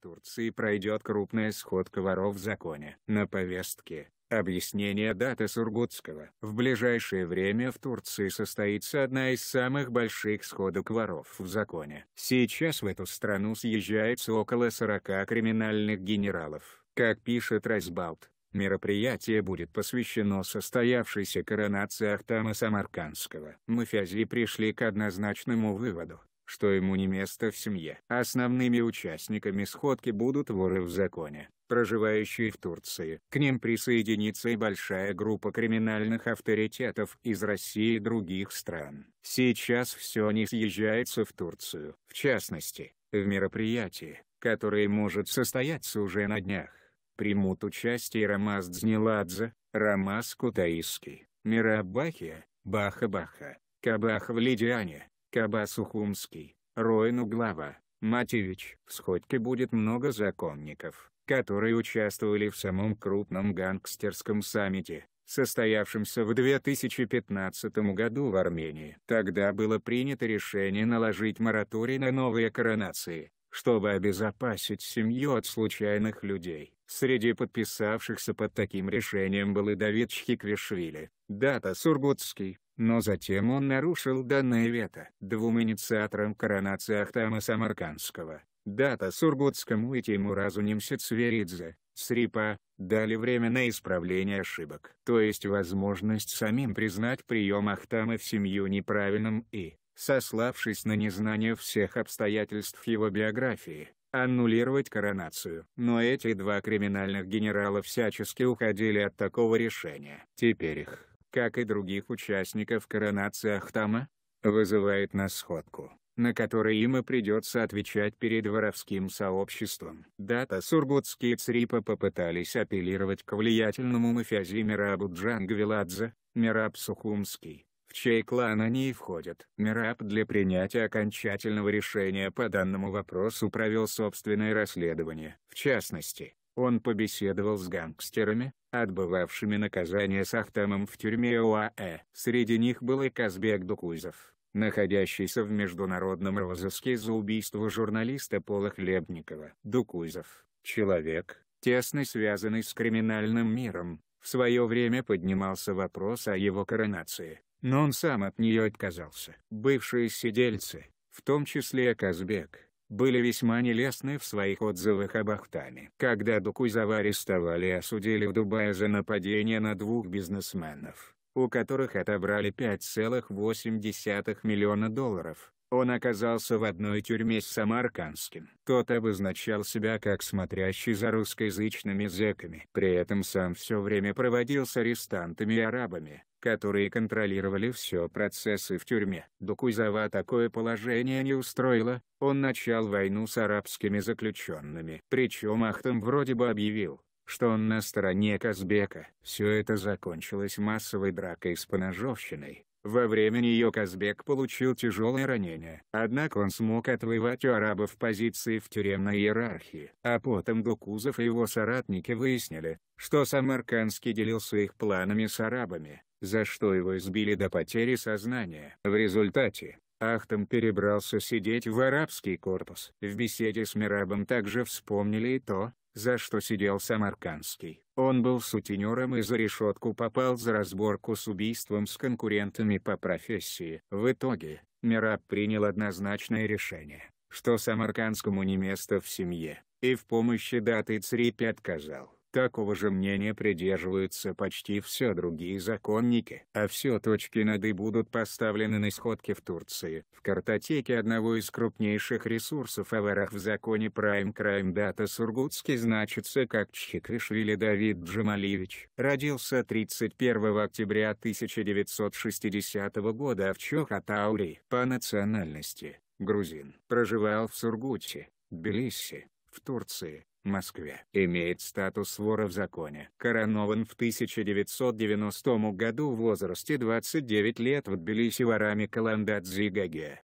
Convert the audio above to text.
Турции пройдет крупная сходка воров в законе. На повестке Объяснение даты Сургутского. В ближайшее время в Турции состоится одна из самых больших сходок воров в законе. Сейчас в эту страну съезжается около 40 криминальных генералов. Как пишет Райсбалт, мероприятие будет посвящено состоявшейся коронации Ахтама Самаркандского. Мафиази пришли к однозначному выводу что ему не место в семье. Основными участниками сходки будут воры в законе, проживающие в Турции. К ним присоединится и большая группа криминальных авторитетов из России и других стран. Сейчас все не съезжается в Турцию. В частности, в мероприятии, которое может состояться уже на днях, примут участие Рамаз Дзнеладзе, Рамаз Кутаиский, Мирабахия, Баха-Баха, Кабах в Лидиане, Кабасухумский, Ухумский, Роин Матевич. В сходке будет много законников, которые участвовали в самом крупном гангстерском саммите, состоявшемся в 2015 году в Армении. Тогда было принято решение наложить мораторий на новые коронации, чтобы обезопасить семью от случайных людей. Среди подписавшихся под таким решением был и Давид Чхиквишвили, Дата Сургутский, но затем он нарушил данное вето двум инициаторам коронации Ахтама Самаркандского, Дата Сургутскому и Тимуразу Немсицверидзе, Срипа, дали время на исправление ошибок. То есть возможность самим признать прием Ахтама в семью неправильным и, сославшись на незнание всех обстоятельств его биографии, аннулировать коронацию. Но эти два криминальных генерала всячески уходили от такого решения. Теперь их как и других участников коронации Ахтама, вызывает на сходку, на которой им и придется отвечать перед воровским сообществом. Дата сургутские ЦРИПа попытались апеллировать к влиятельному мафиази Мирабу Джангвиладзе, Мираб Сухумский, в чей клан они и входят. Мираб для принятия окончательного решения по данному вопросу провел собственное расследование. В частности, он побеседовал с гангстерами, отбывавшими наказание с Ахтамом в тюрьме ОАЭ. Среди них был и Казбек Дукузов, находящийся в международном розыске за убийство журналиста Пола Хлебникова. Дукузов – человек, тесно связанный с криминальным миром. В свое время поднимался вопрос о его коронации, но он сам от нее отказался. Бывшие сидельцы, в том числе Казбек, были весьма нелестны в своих отзывах об Ахтаме. Когда Дукузова арестовали и осудили в Дубае за нападение на двух бизнесменов, у которых отобрали 5,8 миллиона долларов, он оказался в одной тюрьме с Самаркандским. Тот обозначал себя как смотрящий за русскоязычными зэками. При этом сам все время проводил с арестантами и арабами которые контролировали все процессы в тюрьме. Докузава такое положение не устроило, он начал войну с арабскими заключенными. Причем Ахтам вроде бы объявил, что он на стороне Казбека. Все это закончилось массовой дракой с поножовщиной. Во время нее Казбек получил тяжелое ранение. Однако он смог отвоевать у арабов позиции в тюремной иерархии. А потом Дукузов и его соратники выяснили, что Самаркандский делился их планами с арабами за что его избили до потери сознания. В результате, Ахтам перебрался сидеть в арабский корпус. В беседе с Мирабом также вспомнили и то, за что сидел Самаркандский. Он был сутенером и за решетку попал за разборку с убийством с конкурентами по профессии. В итоге, Мираб принял однозначное решение, что Самаркандскому не место в семье, и в помощи даты Црипи отказал. Такого же мнения придерживаются почти все другие законники. А все точки над «и» будут поставлены на сходке в Турции. В картотеке одного из крупнейших ресурсов Аварах в законе Prime Crime Data Сургутский значится как Чиквишвили Давид Джамалевич. Родился 31 октября 1960 года в Чохотауре. По национальности – грузин. Проживал в Сургуте, Тбилиси, в Турции, Москве. Имеет статус вора в законе. Коронован в 1990 году в возрасте 29 лет в Тбилиси ворами Каландадзе Гаге.